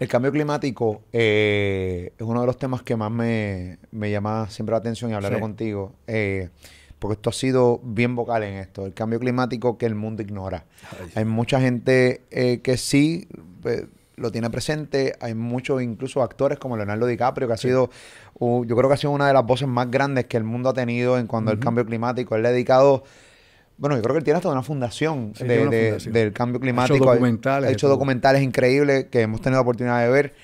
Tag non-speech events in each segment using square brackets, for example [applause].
El cambio climático eh, es uno de los temas que más me, llama siempre la atención y hablar contigo, eh, porque esto ha sido bien vocal en esto, el cambio climático que el mundo ignora. Hay mucha gente eh, que sí lo tiene presente, hay muchos incluso actores como Leonardo DiCaprio, que ha sido, yo creo que ha sido una de las voces más grandes que el mundo ha tenido en cuanto al cambio climático. Él le ha dedicado bueno, yo creo que él tiene hasta una fundación, del cambio climático. Ha hecho documentales. Ha hecho documentales increíbles que hemos tenido la oportunidad de ver.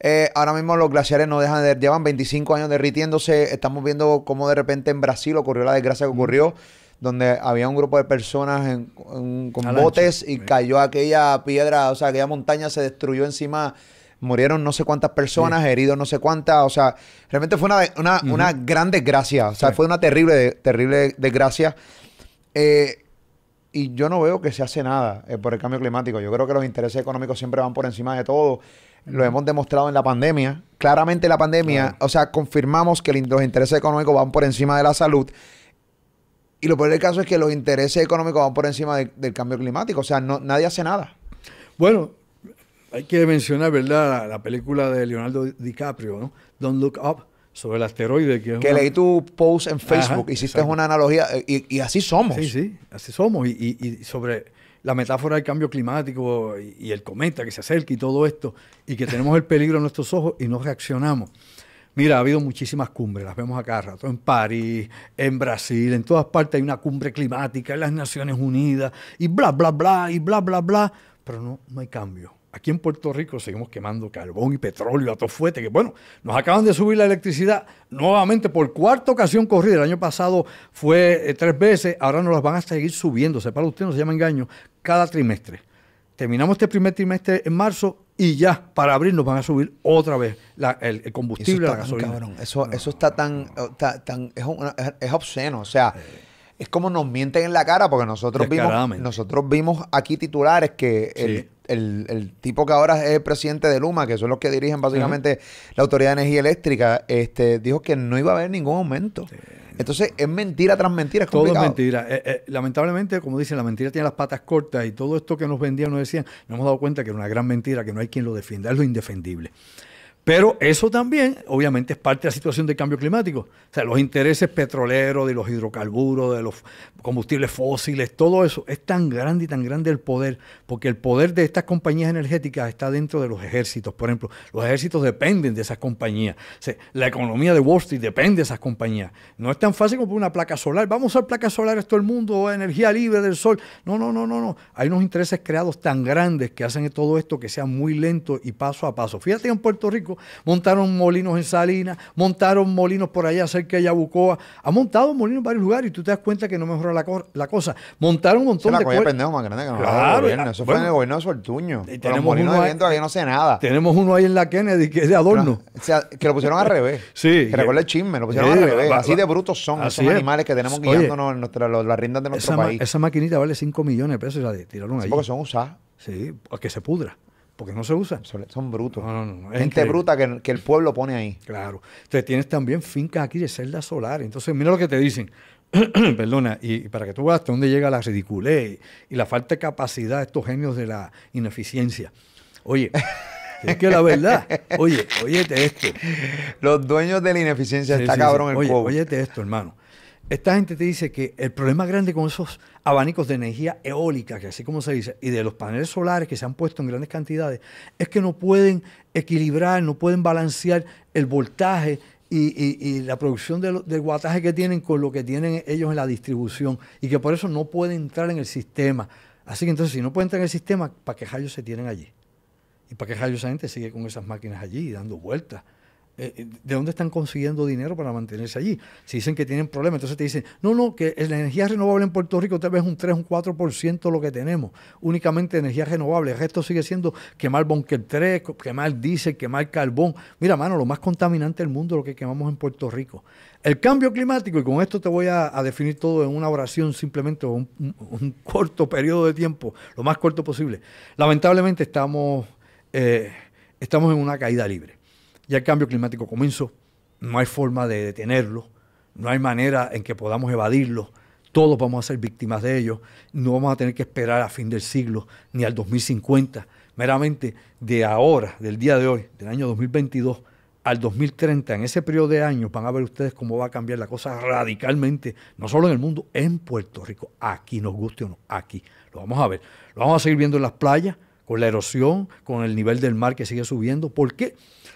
Eh, ahora mismo los glaciares no dejan de... Llevan 25 años derritiéndose. Estamos viendo cómo de repente en Brasil ocurrió la desgracia que ocurrió donde había un grupo de personas con botes y cayó aquella piedra, o sea, aquella montaña se destruyó encima, murieron no sé cuántas personas, heridos no sé cuántas, o sea, realmente fue una, una, gran desgracia, o sea, fue una terrible, terrible desgracia. Eh, y yo no veo que se hace nada eh, por el cambio climático. Yo creo que los intereses económicos siempre van por encima de todo. Lo hemos demostrado en la pandemia. Claramente la pandemia, o sea, confirmamos que los intereses económicos van por encima de la salud. Y lo peor del caso es que los intereses económicos van por encima del cambio climático. O sea, no, nadie hace nada. Bueno, hay que mencionar, ¿verdad? la película de Leonardo DiCaprio, ¿no? Don't Look Up sobre el asteroide. Que, leí tu post en Facebook, hiciste una analogía eh, y, así somos. Sí, sí, así somos. Y, sobre la metáfora del cambio climático y, el cometa que se acerca y todo esto, y que tenemos el peligro en nuestros ojos y no reaccionamos. Mira, ha habido muchísimas cumbres, las vemos acá rato, en París, en Brasil, en todas partes hay una cumbre climática, en las Naciones Unidas, y bla, bla, bla, y bla, bla, bla, pero no, no hay cambio aquí en Puerto Rico seguimos quemando carbón y petróleo a todo fuerte, que bueno, nos acaban de subir la electricidad nuevamente por cuarta ocasión corrida. El año pasado fue eh, tres veces, ahora nos las van a seguir subiendo, para usted, no se llama engaño, cada trimestre. Terminamos este primer trimestre en marzo y ya para abril nos van a subir otra vez el, combustible, la gasolina. Eso, está tan, es, obsceno, o sea... Eh, es como nos mienten en la cara, porque nosotros vimos, nosotros vimos aquí titulares que el, tipo que ahora es presidente de Luma, que son los que dirigen básicamente la Autoridad de Energía Eléctrica, este, dijo que no iba a haber ningún aumento. Entonces, es mentira tras mentira. todo es mentira. Eh, eh, lamentablemente, como dicen, la mentira tiene las patas cortas y todo esto que nos vendían, nos decían, nos hemos dado cuenta que era una gran mentira, que no hay quien lo defienda, es lo indefendible. Pero eso también, obviamente, es parte de la situación del cambio climático. O sea, los intereses petroleros, de los hidrocarburos, de los combustibles fósiles, todo eso es tan grande y tan grande el poder, porque el poder de estas compañías energéticas está dentro de los ejércitos. Por ejemplo, los ejércitos dependen de esas compañías. la economía de Wall Street depende de esas compañías. No es tan fácil como una placa solar. Vamos a usar placas solares todo el mundo, energía libre del sol. No, no, no, no, no. Hay unos intereses creados tan grandes que hacen todo esto que sea muy lento y paso a paso. Fíjate en Puerto Rico montaron molinos en Salinas, montaron molinos por allá cerca de Yabucoa, ha montado molinos en varios lugares y tú te das cuenta que no mejora la, cosa. Montaron un montón de cosas. pendejo más grande que claro, Eso fue en el gobierno de Soltuño. Tenemos molinos uno ahí, de viento, no sé nada. Tenemos uno ahí en la Kennedy que es de adorno. o sea, que lo pusieron al [laughs] revés. sí. Que recuerda el chisme, lo pusieron al revés. Así de brutos son esos animales que tenemos guiándonos en nuestra, las riendas de nuestro país. esa maquinita vale 5 millones de pesos y la tiraron ahí. Sí, porque son usadas. Sí, pues, que se pudra porque no se usa. Son brutos. Gente bruta que, el pueblo pone ahí. Claro. Entonces tienes también fincas aquí de celdas solar. Entonces, mira lo que te dicen. [clears throat] Perdona, y, para que tú veas dónde llega la ridiculez y, la falta de capacidad de estos genios de la ineficiencia. Oye, [laughs] es que la verdad, oye, óyete esto. Los dueños de la ineficiencia está cabrón el el oye, pueblo. Óyete esto, hermano esta gente te dice que el problema grande con esos abanicos de energía eólica, que así como se dice, y de los paneles solares que se han puesto en grandes cantidades, es que no pueden equilibrar, no pueden balancear el voltaje y, la producción de del guataje que tienen con lo que tienen ellos en la distribución, y que por eso no pueden entrar en el sistema. Así que entonces, si no pueden entrar en el sistema, ¿para qué se tienen allí? ¿Y para qué esa gente sigue con esas máquinas allí dando vueltas? Eh, eh, ¿de dónde están consiguiendo dinero para mantenerse allí? Si dicen que tienen problemas, entonces te dicen, no, no, que la energía renovable en Puerto Rico tal vez un 3, un 4% lo que tenemos, únicamente energía renovable, el resto sigue siendo quemar bunker 3, quemar diésel, quemar carbón. Mira, mano, lo más contaminante del mundo es lo que quemamos en Puerto Rico. El cambio climático, y con esto te voy a, definir todo en una oración simplemente, un, corto periodo de tiempo, lo más corto posible. Lamentablemente estamos, eh, estamos en una caída libre. Ya el cambio climático comenzó, no hay forma de detenerlo, no hay manera en que podamos evadirlo, todos vamos a ser víctimas de ello, no vamos a tener que esperar a fin del siglo ni al 2050, meramente de ahora, del día de hoy, del año 2022 al 2030, en ese periodo de años, van a ver ustedes cómo va a cambiar la cosa radicalmente, no solo en el mundo, en Puerto Rico, aquí, nos guste o no, aquí, lo vamos a ver, lo vamos a seguir viendo en las playas, con la erosión, con el nivel del mar que sigue subiendo. ¿Por qué?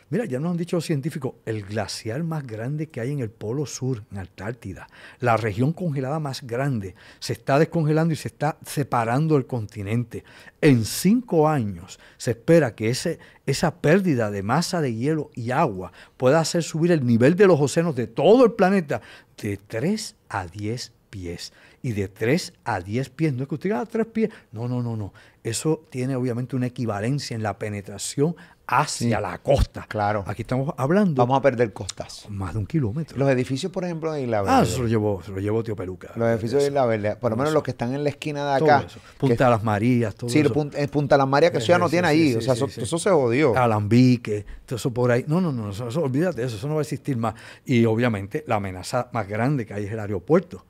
Mira, ya nos han dicho los científicos, el glaciar más grande que hay en el Polo Sur, en Antártida, la región congelada más grande, se está descongelando y se está separando el continente. En cinco años se espera que ese, esa pérdida de masa de hielo y agua pueda hacer subir el nivel de los océanos de todo el planeta de 3 a 10 pies y de 3 a 10 pies. No es que usted diga, 3 ah, pies. No, no, no, no. Eso tiene obviamente una equivalencia en la penetración hacia la costa. Claro. Aquí estamos hablando. Vamos a perder costas. Más de un kilómetro. Los edificios, por ejemplo, de Isla ah, Verde. Ah, eso lo llevó, se los llevó Tío Peluca. Los edificios de Isla Verde, por lo menos los que están en la esquina de acá. Punta de las Marías, todo sí, eh, Punta, de Punta las Marías, que eso ya no tiene ahí. o sea, eso, se odió. Alambique, todo eso por ahí. No, no, no, eso, olvídate de eso, eso no va a existir más. Y obviamente la amenaza más grande que hay es el aeropuerto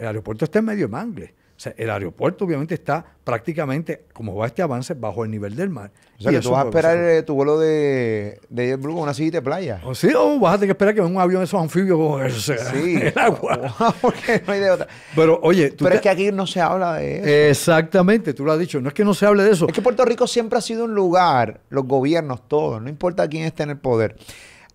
el aeropuerto está en medio mangle. O sea, el aeropuerto obviamente está prácticamente, como va este avance, bajo el nivel del mar. y que tú vas a esperar eh, tu vuelo de, de con una silla de playa. Oh, sí, o oh, vas a tener que esperar que venga un avión de esos anfibios sí. [laughs] el agua. [laughs] Porque no hay de otra. Pero, oye, Pero es que aquí no se habla de eso. Exactamente, tú lo has dicho. No es que no se hable de eso. Es que Puerto Rico siempre ha sido un lugar, los gobiernos todos, no importa quién esté en el poder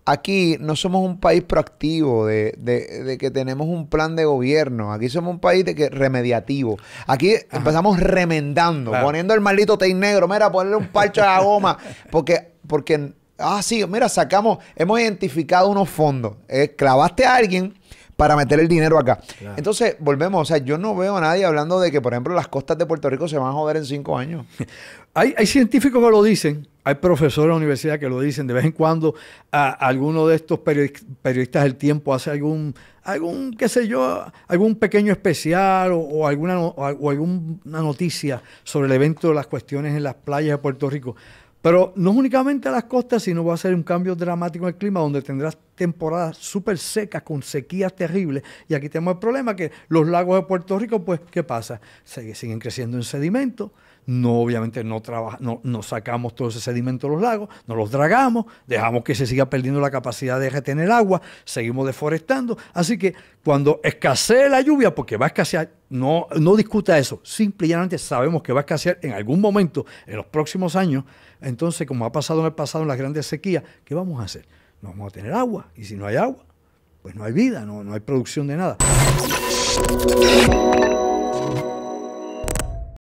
aquí no somos un país proactivo, de, de, que tenemos un plan de gobierno. Aquí somos un país de que remediativo. Aquí empezamos remendando, poniendo el maldito tein negro, mira, ponerle un parcho a la goma. [laughs] Porque, porque, ah, sí, mira, sacamos, hemos identificado unos fondos. Eh, clavaste a alguien para meter el dinero acá. Entonces, volvemos. O sea, yo no veo a nadie hablando de que, por ejemplo, las costas de Puerto Rico se van a joder en cinco años. [laughs] hay, científicos que lo dicen, hay profesores de la universidad que lo dicen. De vez en cuando, a, alguno de estos periodistas del tiempo hace algún, algún, qué sé yo, algún pequeño especial o, alguna, alguna noticia sobre el evento de las cuestiones en las playas de Puerto Rico. Pero no únicamente a las costas, sino va a ser un cambio dramático en el clima, donde tendrás temporadas súper secas, con sequías terribles. Y aquí tenemos el problema que los lagos de Puerto Rico, pues, ¿qué pasa? siguen creciendo en sedimento. No, obviamente no, no, sacamos todo ese sedimento de los lagos, no los dragamos, dejamos que se siga perdiendo la capacidad de retener agua, seguimos deforestando. Así que cuando escasee la lluvia, porque va a escasear, no, no discuta eso, simplemente sabemos que va a escasear en algún momento, en los próximos años. Entonces, como ha pasado en el pasado en las grandes sequías, ¿qué vamos a hacer? vamos a tener agua. Y si no hay agua, pues no hay vida, no, no hay producción de nada.